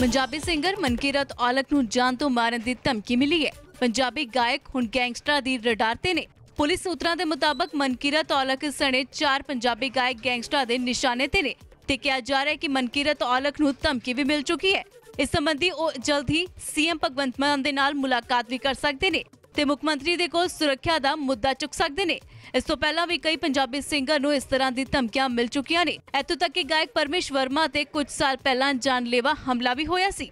Punjabi singer Mankirat Aulakh ਨੂੰ ਜਾਨ ਤੋਂ ਮਾਰਨ ਦੀ ਧਮਕੀ ਮਿਲੀ ਹੈ ਪੰਜਾਬੀ ਗਾਇਕ ਹੁਣ ਗੈਂਗਸਟਰਾਂ ਦੀ ਰਡਾਰ ਤੇ ਨੇ ਪੁਲਿਸ ਸੂਤਰਾਂ ਦੇ ਮੁਤਾਬਕ ਮਨਕੀਰਤ ਔਲਖ ਸਣੇ ਚਾਰ ਪੰਜਾਬੀ ਗਾਇਕ ਗੈਂਗਸਟਰਾਂ ਦੇ ਨਿਸ਼ਾਨੇ ਤੇ ਨੇ ਤੇ ਕਿਹਾ ਜਾ ਰਿਹਾ ਹੈ ਕਿ ਮਨਕੀਰਤ ਔਲਖ ਨੂੰ ਧਮਕੀ ਵੀ ਮਿਲ ਚੁੱਕੀ ਹੈ ਇਸ ਸੰਬੰਧੀ ਉਹ ਜਲਦ ਹੀ ਸੀਐਮ ਭਗਵੰਤ ਮਾਨ ਦੇ ਨਾਲ ਮੁਲਾਕਾਤ ਵੀ ਕਰ ਸਕਦੇ ਨੇ ਤੇ ਮੁੱਖ ਮੰਤਰੀ ਦੇ ਕੋਲ ਸੁਰੱਖਿਆ ਦਾ ਮੁੱਦਾ ਚੁੱਕ ਸਕਦੇ ਨੇ ਇਸ ਤੋਂ ਪਹਿਲਾਂ ਵੀ ਕਈ ਪੰਜਾਬੀ ਸਿੰਗਰ ਨੂੰ ਇਸ ਤਰ੍ਹਾਂ ਦੀ ਧਮਕੀਆਂ ਮਿਲ ਚੁੱਕੀਆਂ ਨੇ ਇਤੋਂ ਤੱਕ ਕਿ ਗਾਇਕ ਪਰਮੇਸ਼ ਵਰਮਾ ਤੇ ਕੁਝ ਸਾਲ ਪਹਿਲਾਂ ਜਾਨਲੇਵਾ ਹਮਲਾ ਵੀ ਹੋਇਆ ਸੀ